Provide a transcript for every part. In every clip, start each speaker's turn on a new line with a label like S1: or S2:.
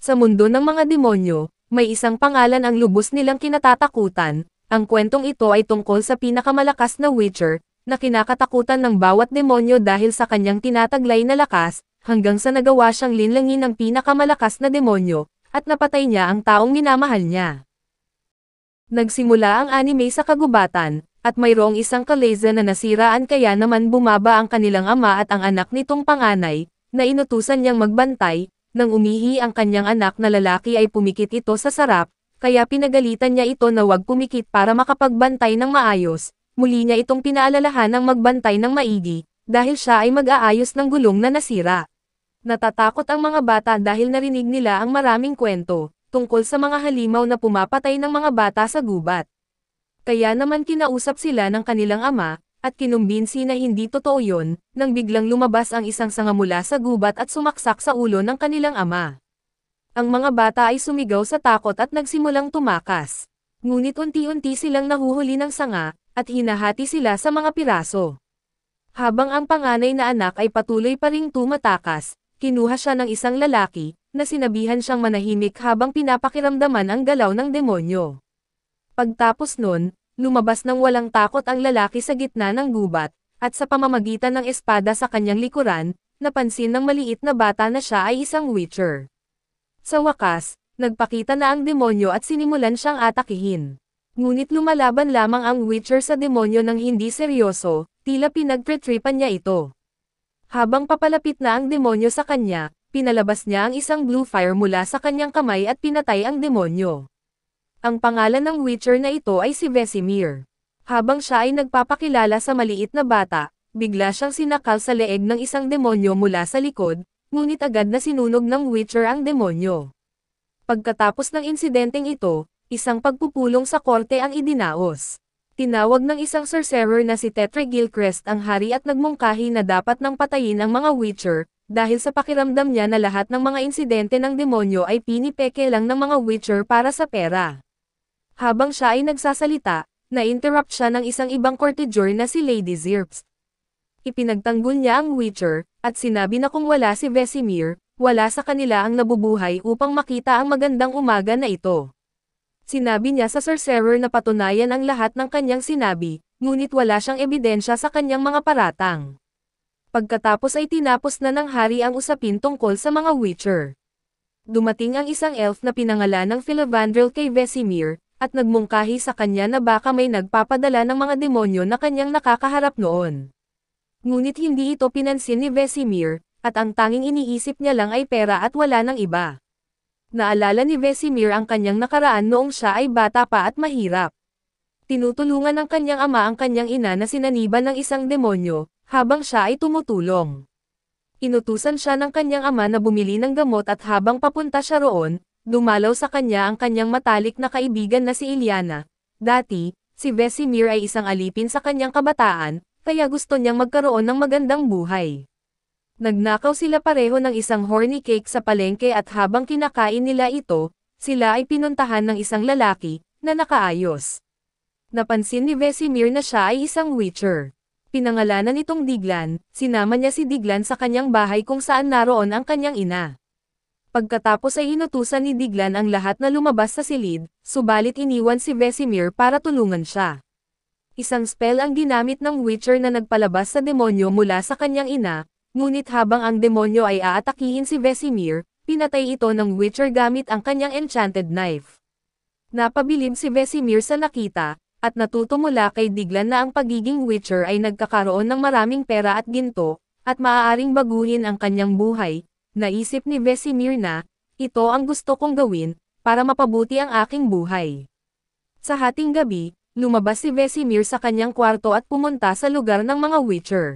S1: Sa mundo ng mga demonyo, may isang pangalan ang lubos nilang kinatatakutan, ang kwentong ito ay tungkol sa pinakamalakas na Witcher, na kinakatakutan ng bawat demonyo dahil sa kanyang tinataglay na lakas, hanggang sa nagawa siyang linlangin ng pinakamalakas na demonyo, at napatay niya ang taong minamahal niya. Nagsimula ang anime sa kagubatan, at mayroong isang kaleza na nasiraan kaya naman bumaba ang kanilang ama at ang anak nitong panganay, na inutusan niyang magbantay, nang umihi ang kanyang anak na lalaki ay pumikit ito sa sarap, kaya pinagalitan niya ito na huwag pumikit para makapagbantay ng maayos, muli niya itong pinaalalahan ng magbantay ng maigi, dahil siya ay mag-aayos ng gulong na nasira. Natatakot ang mga bata dahil narinig nila ang maraming kwento, tungkol sa mga halimaw na pumapatay ng mga bata sa gubat. Kaya naman kinausap sila ng kanilang ama, at kinumbinsi na hindi totoo yon, nang biglang lumabas ang isang sanga mula sa gubat at sumaksak sa ulo ng kanilang ama. Ang mga bata ay sumigaw sa takot at nagsimulang tumakas. Ngunit unti-unti silang nahuhuli ng sanga, at hinahati sila sa mga piraso. Habang ang panganay na anak ay patuloy pa ring tumatakas, kinuha siya ng isang lalaki, na sinabihan siyang manahimik habang pinapakiramdaman ang galaw ng demonyo. Pagtapos nun, lumabas ng walang takot ang lalaki sa gitna ng gubat, at sa pamamagitan ng espada sa kanyang likuran, napansin ng maliit na bata na siya ay isang witcher. Sa wakas, nagpakita na ang demonyo at sinimulan siyang atakihin. Ngunit lumalaban lamang ang witcher sa demonyo ng hindi seryoso, tila pinagpretripan niya ito. Habang papalapit na ang demonyo sa kanya, pinalabas niya ang isang blue fire mula sa kanyang kamay at pinatay ang demonyo. Ang pangalan ng Witcher na ito ay si Vesemir. Habang siya ay nagpapakilala sa maliit na bata, bigla siyang sinakal sa leeg ng isang demonyo mula sa likod, ngunit agad na sinunog ng Witcher ang demonyo. Pagkatapos ng insidenteng ito, isang pagpupulong sa korte ang idinaos. Tinawag ng isang sorcerer na si Tetra Gilchrist ang hari at nagmungkahi na dapat nang patayin ang mga Witcher, dahil sa pakiramdam niya na lahat ng mga insidente ng demonyo ay pinipeke lang ng mga Witcher para sa pera. Habang siya ay nagsasalita, na-interrupt siya ng isang ibang courtejor na si Lady Zirps. Ipinagtanggol niya ang Witcher, at sinabi na kung wala si Vesemir, wala sa kanila ang nabubuhay upang makita ang magandang umaga na ito. Sinabi niya sa sorcerer na patunayan ang lahat ng kanyang sinabi, ngunit wala siyang ebidensya sa kanyang mga paratang. Pagkatapos ay tinapos na ng hari ang usapin tungkol sa mga Witcher. Dumating ang isang elf na pinangalan ng Philavandrel kay Vesemir, at nagmungkahi sa kanya na baka may nagpapadala ng mga demonyo na kanyang nakakaharap noon. Ngunit hindi ito pinansin ni Vesemir, at ang tanging iniisip niya lang ay pera at wala ng iba. Naalala ni Vesemir ang kanyang nakaraan noong siya ay bata pa at mahirap. Tinutulungan ng kanyang ama ang kanyang ina na sinaniba ng isang demonyo, habang siya ay tumutulong. Inutusan siya ng kanyang ama na bumili ng gamot at habang papunta siya roon, dumalaw sa kanya ang kanyang matalik na kaibigan na si Iliana. Dati, si Vesemir ay isang alipin sa kanyang kabataan, kaya gusto niyang magkaroon ng magandang buhay. Nagnakaw sila pareho ng isang horny cake sa palengke at habang kinakain nila ito, sila ay pinuntahan ng isang lalaki, na nakaayos. Napansin ni Vesemir na siya ay isang witcher. Pinangalanan itong Diglan, sinama niya si Diglan sa kanyang bahay kung saan naroon ang kanyang ina. Pagkatapos ay inutusan ni Diglan ang lahat na lumabas sa silid, subalit iniwan si Vesemir para tulungan siya. Isang spell ang ginamit ng Witcher na nagpalabas sa demonyo mula sa kanyang ina, ngunit habang ang demonyo ay aatakihin si Vesemir, pinatay ito ng Witcher gamit ang kanyang enchanted knife. Napabilim si Vesemir sa nakita, at natuto mula kay Diglan na ang pagiging Witcher ay nagkakaroon ng maraming pera at ginto, at maaaring baguhin ang kanyang buhay, Naisip ni Vesemir na, ito ang gusto kong gawin, para mapabuti ang aking buhay. Sa hating gabi, lumabas si Vesemir sa kanyang kwarto at pumunta sa lugar ng mga Witcher.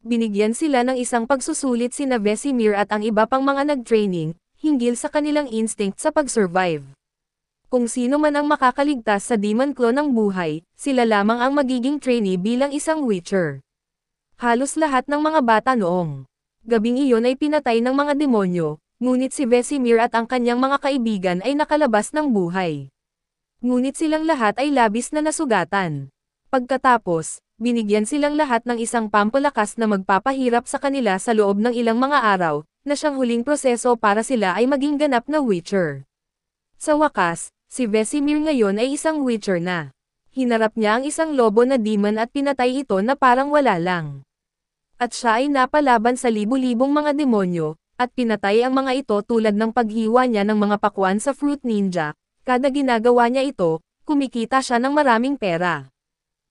S1: Binigyan sila ng isang pagsusulit sina Vesemir at ang iba pang mga nag-training, hinggil sa kanilang instinct sa pag-survive. Kung sino man ang makakaligtas sa demon clone ng buhay, sila lamang ang magiging trainee bilang isang Witcher. Halos lahat ng mga bata noong Gabing iyon ay pinatay ng mga demonyo, ngunit si Vesemir at ang kanyang mga kaibigan ay nakalabas ng buhay. Ngunit silang lahat ay labis na nasugatan. Pagkatapos, binigyan silang lahat ng isang pampalakas na magpapahirap sa kanila sa loob ng ilang mga araw, na siyang huling proseso para sila ay maging ganap na Witcher. Sa wakas, si Vesemir ngayon ay isang Witcher na. Hinarap niya ang isang lobo na demon at pinatay ito na parang wala lang at siya ay napalaban sa libu-libong mga demonyo, at pinatay ang mga ito tulad ng paghiwa niya ng mga pakwan sa Fruit Ninja. Kada ginagawa niya ito, kumikita siya ng maraming pera.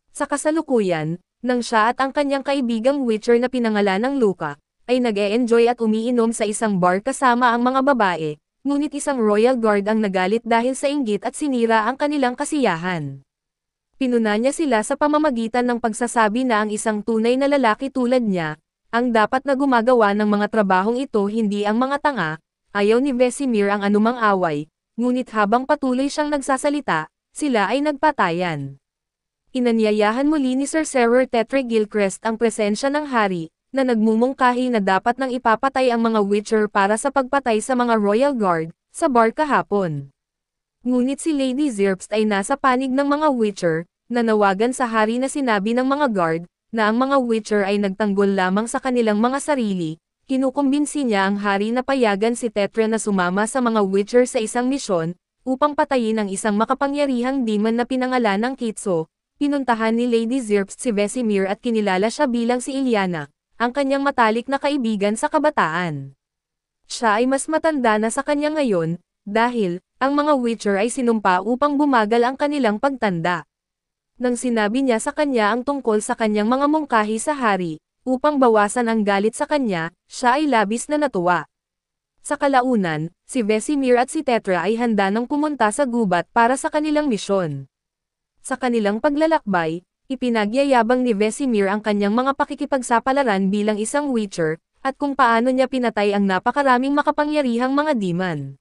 S1: Sa kasalukuyan, nang siya at ang kanyang kaibigang Witcher na pinangalan ng Luca, ay nag -e enjoy at umiinom sa isang bar kasama ang mga babae, ngunit isang royal guard ang nagalit dahil sa inggit at sinira ang kanilang kasiyahan. Pinuna niya sila sa pamamagitan ng pagsasabi na ang isang tunay na lalaki tulad niya, ang dapat na gumagawa ng mga trabahong ito hindi ang mga tanga, ayaw ni Vesemir ang anumang away, ngunit habang patuloy siyang nagsasalita, sila ay nagpatayan. Inanyayahan muli ni Sir Serrer Tetre Gilchrist ang presensya ng hari, na nagmumungkahi na dapat nang ipapatay ang mga Witcher para sa pagpatay sa mga Royal Guard, sa bar kahapon. Ngunit si Lady Zirps ay nasa panig ng mga Witcher, nanawagan sa hari na sinabi ng mga guard, na ang mga Witcher ay nagtanggol lamang sa kanilang mga sarili, kinukumbinsi niya ang hari na payagan si Tetra na sumama sa mga Witcher sa isang misyon, upang patayin ang isang makapangyarihang demon na pinangalan ng Kitso, pinuntahan ni Lady Zirps si Vesemir at kinilala siya bilang si Ilyana, ang kanyang matalik na kaibigan sa kabataan. Siya ay mas matanda na sa kanya ngayon, dahil, ang mga Witcher ay sinumpa upang bumagal ang kanilang pagtanda. Nang sinabi niya sa kanya ang tungkol sa kanyang mga mungkahi sa hari, upang bawasan ang galit sa kanya, siya ay labis na natuwa. Sa kalaunan, si Vesemir at si Tetra ay handa ng pumunta sa gubat para sa kanilang misyon. Sa kanilang paglalakbay, ipinagyayabang ni Vesemir ang kanyang mga pakikipagsapalaran bilang isang witcher, at kung paano niya pinatay ang napakaraming makapangyarihang mga demon.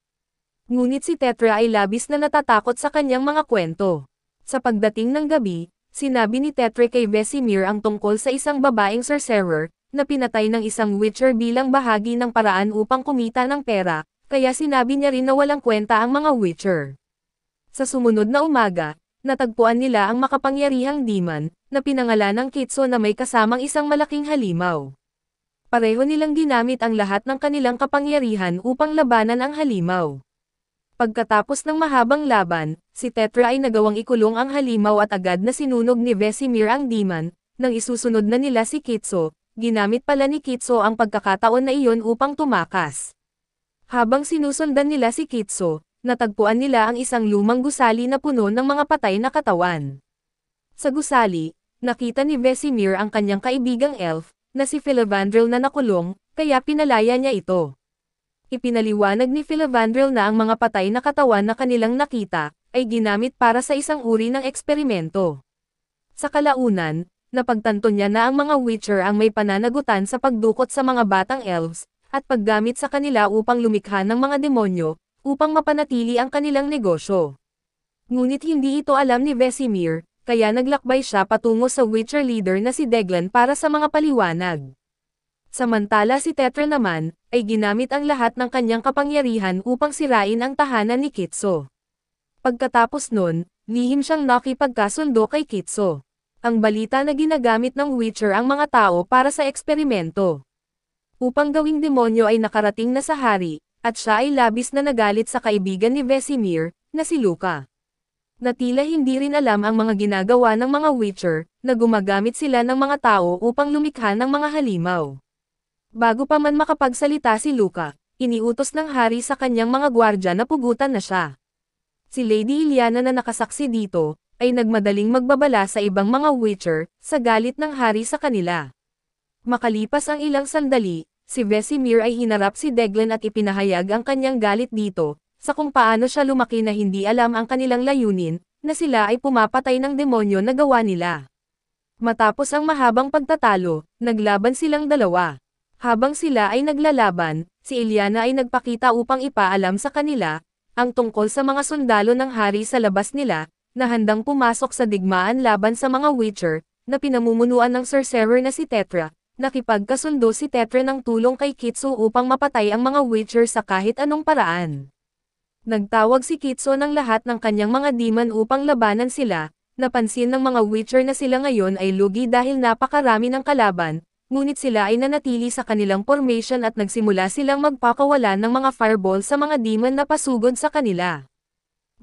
S1: Ngunit si Tetra ay labis na natatakot sa kanyang mga kwento. Sa pagdating ng gabi, sinabi ni Tetra kay Vesemir ang tungkol sa isang babaeng sorcerer, na pinatay ng isang witcher bilang bahagi ng paraan upang kumita ng pera, kaya sinabi niya rin na walang kwenta ang mga witcher. Sa sumunod na umaga, natagpuan nila ang makapangyarihang demon, na pinangalan ng Kitso na may kasamang isang malaking halimaw. Pareho nilang ginamit ang lahat ng kanilang kapangyarihan upang labanan ang halimaw. Pagkatapos ng mahabang laban, si Tetra ay nagawang ikulong ang halimaw at agad na sinunog ni Vesemir ang Demon, nang isusunod na nila si Kitso, ginamit pala ni Kitso ang pagkakataon na iyon upang tumakas. Habang sinusundan nila si Kitso, natagpuan nila ang isang lumang gusali na puno ng mga patay na katawan. Sa gusali, nakita ni Vesemir ang kanyang kaibigang elf, na si Philivandril na nakulong, kaya pinalaya niya ito. Ipinaliwanag ni Philavandrel na ang mga patay na katawan na kanilang nakita, ay ginamit para sa isang uri ng eksperimento. Sa kalaunan, napagtanto niya na ang mga Witcher ang may pananagutan sa pagdukot sa mga batang elves, at paggamit sa kanila upang lumikha ng mga demonyo, upang mapanatili ang kanilang negosyo. Ngunit hindi ito alam ni Vesemir, kaya naglakbay siya patungo sa Witcher leader na si Deglan para sa mga paliwanag. Samantala si Tetra naman, ay ginamit ang lahat ng kanyang kapangyarihan upang sirain ang tahanan ni Kitso. Pagkatapos nun, lihim siyang nakipagkasundo kay Kitso. Ang balita na ginagamit ng Witcher ang mga tao para sa eksperimento. Upang gawing demonyo ay nakarating na sa hari, at siya ay labis na nagalit sa kaibigan ni Vesemir, na si Luca. Natila hindi rin alam ang mga ginagawa ng mga Witcher, na gumagamit sila ng mga tao upang lumikha ng mga halimaw. Bago pa man makapagsalita si Luca, iniutos ng hari sa kanyang mga gwardya na pugutan na siya. Si Lady Iliana na nakasaksi dito, ay nagmadaling magbabala sa ibang mga witcher, sa galit ng hari sa kanila. Makalipas ang ilang sandali, si Vesemir ay hinarap si Deglen at ipinahayag ang kanyang galit dito, sa kung paano siya lumaki na hindi alam ang kanilang layunin, na sila ay pumapatay ng demonyo na gawa nila. Matapos ang mahabang pagtatalo, naglaban silang dalawa. Habang sila ay naglalaban, si Ilyana ay nagpakita upang ipaalam sa kanila, ang tungkol sa mga sundalo ng hari sa labas nila, na handang pumasok sa digmaan laban sa mga Witcher, na pinamumunuan ng sorcerer na si Tetra, nakipagkasundo si Tetra ng tulong kay Kitsu upang mapatay ang mga Witcher sa kahit anong paraan. Nagtawag si Kitsu ng lahat ng kanyang mga demon upang labanan sila, napansin ng mga Witcher na sila ngayon ay lugi dahil napakarami ng kalaban, ngunit sila ay nanatili sa kanilang formation at nagsimula silang magpakawalan ng mga fireball sa mga demon na pasugod sa kanila.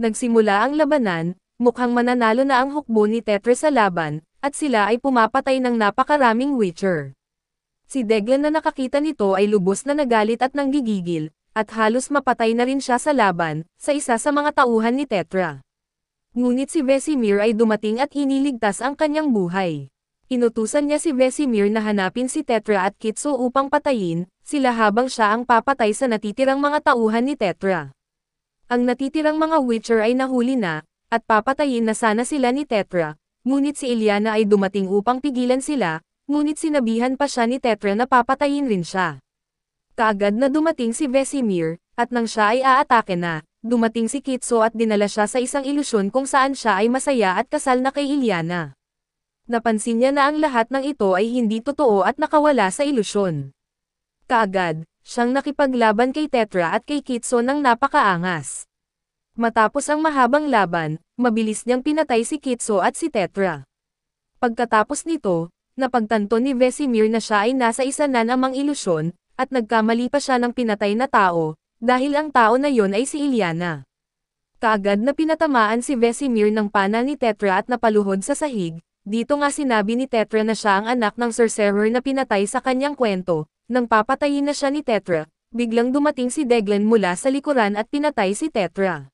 S1: Nagsimula ang labanan, mukhang mananalo na ang hukbo ni Tetra sa laban, at sila ay pumapatay ng napakaraming Witcher. Si Deglan na nakakita nito ay lubos na nagalit at nanggigigil, at halos mapatay na rin siya sa laban, sa isa sa mga tauhan ni Tetra. Ngunit si Vesemir ay dumating at hiniligtas ang kanyang buhay. Inutusan niya si Vesemir na hanapin si Tetra at Kitso upang patayin, sila habang siya ang papatay sa natitirang mga tauhan ni Tetra. Ang natitirang mga Witcher ay nahuli na, at papatayin na sana sila ni Tetra, ngunit si Ilyana ay dumating upang pigilan sila, ngunit sinabihan pa siya ni Tetra na papatayin rin siya. Kaagad na dumating si Vesemir, at nang siya ay aatake na, dumating si Kitso at dinala siya sa isang ilusyon kung saan siya ay masaya at kasal na kay Ilyana. Napansin niya na ang lahat ng ito ay hindi totoo at nakawala sa ilusyon. Kaagad, siyang nakipaglaban kay Tetra at kay Kitso ng napakaangas. Matapos ang mahabang laban, mabilis niyang pinatay si Kitso at si Tetra. Pagkatapos nito, napagtanto ni Vesemir na siya ay nasa isa na namang ilusyon, at nagkamali pa siya ng pinatay na tao, dahil ang tao na yon ay si Ilyana. Kaagad na pinatamaan si Vesemir ng pana ni Tetra at napaluhod sa sahig, dito nga sinabi ni Tetra na siya ang anak ng sorcerer na pinatay sa kanyang kwento, nang papatayin na siya ni Tetra, biglang dumating si Deglan mula sa likuran at pinatay si Tetra.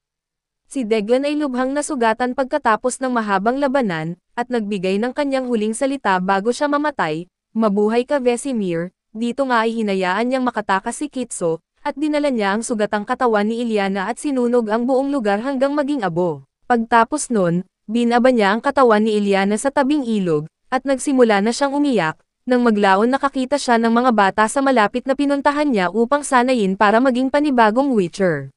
S1: Si Deglan ay lubhang nasugatan pagkatapos ng mahabang labanan, at nagbigay ng kanyang huling salita bago siya mamatay, Mabuhay ka Vesemir, dito nga ay hinayaan niyang makatakas si Kitso, at dinala niya ang sugatang katawan ni Ilyana at sinunog ang buong lugar hanggang maging abo. Pagtapos nun, Binaba niya ang katawan ni Iliana sa tabing ilog, at nagsimula na siyang umiyak, nang maglaon nakakita siya ng mga bata sa malapit na pinuntahan niya upang sanayin para maging panibagong Witcher.